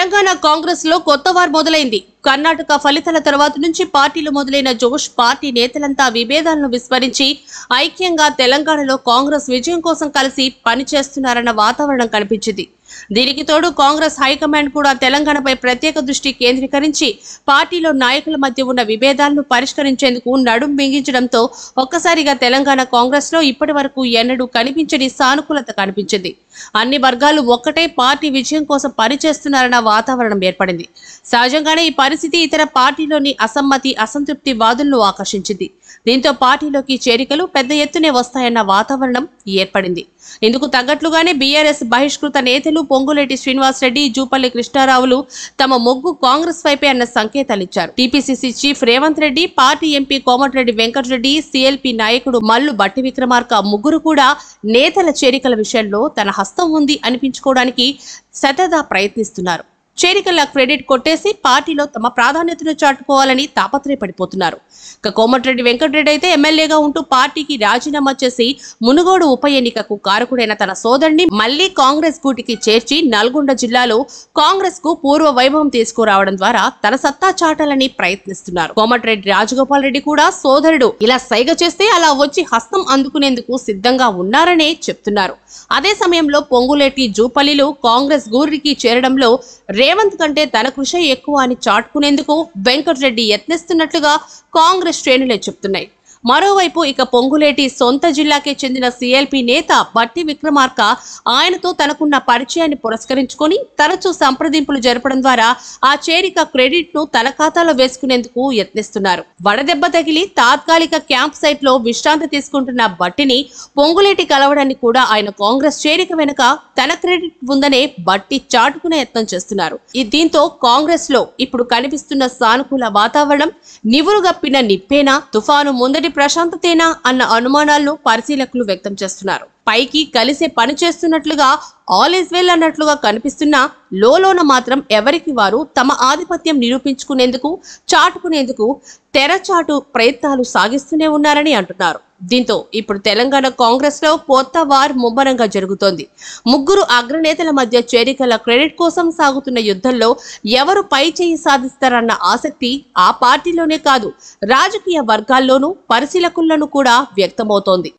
తెలంగాణ కాంగ్రెస్ లో కొత్త వారు మొదలైంది కర్ణాటక ఫలితాల తర్వాత నుంచి పార్టీలు మొదలైన జోష్ పార్టీ నేతలంతా విభేదాలను విస్మరించి ఐక్యంగా తెలంగాణలో కాంగ్రెస్ విజయం కోసం కలిసి పనిచేస్తున్నారన్న వాతావరణం కనిపించింది దీనికి తోడు కాంగ్రెస్ హైకమాండ్ కూడా తెలంగాణపై ప్రత్యేక దృష్టి కేంద్రీకరించి పార్టీలో నాయకుల మధ్య ఉన్న విభేదాలను పరిష్కరించేందుకు నడుం బిగించడంతో ఒక్కసారిగా తెలంగాణ కాంగ్రెస్ లో ఇప్పటి వరకు ఎన్నడూ కనిపించని సానుకూలత కనిపించింది అన్ని వర్గాలు ఒక్కటే పార్టీ విజయం కోసం పనిచేస్తున్నారన్న వాతావరణం ఏర్పడింది సహజంగానే ఈ పరిస్థితి ఇతర పార్టీలోని అసమ్మతి అసంతృప్తి వాదులను ఆకర్షించింది దీంతో పార్టీలోకి చేరికలు పెద్ద ఎత్తునే వస్తాయన్న వాతావరణం ఏర్పడింది ఇందుకు తగ్గట్లుగానే బీఆర్ఎస్ బహిష్కృత నేతలు పొంగులేటి శ్రీనివాసరెడ్డి జూపల్లి కృష్ణారావులు తమ మొగ్గు కాంగ్రెస్ వైపే అన్న సంకేతాలిచ్చారు TPCC chief Revanth Reddy party MP Komatireddy Venkat Reddy CLP నాయకుడు మల్లు బట్టి విక్రమార్క ముగ్గురు కూడా నేతల చేరికల విషయంలో తన హస్తం ఉంది అనిపించుకోవడానికి సతదా ప్రయత్నిస్తున్నారు చేరికల క్రెడిట్ కొట్టేసి పార్టీలో తమ ప్రాధాన్యతను చాటుకోవాలని తాపత్రయపడిపోతున్నారు ఇక కోమటిరెడ్డి వెంకటరెడ్డి అయితే ఎమ్మెల్యేగా ఉంటూ పార్టీకి రాజీనామా చేసి మునుగోడు ఉప ఎన్నికకు కారకుడైన తన సోదరుని మళ్లీ కాంగ్రెస్ గూటికి చేర్చి నల్గొండ జిల్లాలో కాంగ్రెస్ కు పూర్వ వైభవం తీసుకురావడం ద్వారా తన సత్తా చాటాలని ప్రయత్నిస్తున్నారు కోమటిరెడ్డి రాజగోపాల్ రెడ్డి కూడా సోదరుడు ఇలా సైగ చేస్తే అలా వచ్చి హస్తం అందుకునేందుకు సిద్ధంగా ఉన్నారనే చెప్తున్నారు అదే సమయంలో పొంగులేటి జూపల్లిలు కాంగ్రెస్ గూరికి చేరడంలో రే రేవంత్ కంటే తన కృషి ఎక్కువ అని చాటుకునేందుకు వెంకటరెడ్డి యత్నిస్తున్నట్లుగా కాంగ్రెస్ శ్రేణులే చెప్తున్నాయి మరోవైపు ఇక పొంగులేటి సొంత జిల్లాకే చెందిన సిఎల్పి నేత బట్టి విక్రమార్క ఆయనతో తనకున్న పరిచయాన్ని పురస్కరించుకొని తరచూ సంప్రదింపులు జరపడం ద్వారా ఆ చేరిక క్రెడిట్ ను తన ఖాతాలో వేసుకునేందుకు యత్నిస్తున్నారు వడదెబ్బ తగిలి తాత్కాలిక క్యాంప్ సైట్ లో విశ్రాంతి తీసుకుంటున్న బట్టిని పొంగులేటి కలవడానికి కూడా ఆయన కాంగ్రెస్ చేరిక వెనుక తన క్రెడిట్ ఉందనే బట్టి చాటుకునే యత్నం చేస్తున్నారు దీంతో కాంగ్రెస్ లో ఇప్పుడు కనిపిస్తున్న సానుకూల వాతావరణం నివురుగప్పిన నిప్పేనా తుఫాను ముందటి ప్రశాంతతేనా అన్న అనుమానాలను పరిశీలకులు వ్యక్తం చేస్తున్నారు పైకి కలిసే పని చేస్తున్నట్లుగా ఆల్ ఇస్ వెల్ అన్నట్లుగా కనిపిస్తున్న లోలోన మాత్రం ఎవరికి వారు తమ ఆధిపత్యం నిరూపించుకునేందుకు చాటుకునేందుకు తెరచాటు ప్రయత్నాలు సాగిస్తూనే ఉన్నారని అంటున్నారు దీంతో ఇప్పుడు తెలంగాణ కాంగ్రెస్ లో కొత్త వార్ ముమ్మరంగా జరుగుతోంది ముగ్గురు అగ్రనేతల మధ్య చేరికల క్రెడిట్ కోసం సాగుతున్న యుద్ధంలో ఎవరు పై చేయి సాధిస్తారన్న ఆసక్తి ఆ పార్టీలోనే కాదు రాజకీయ వర్గాల్లోనూ పరిశీలకులను కూడా వ్యక్తమవుతోంది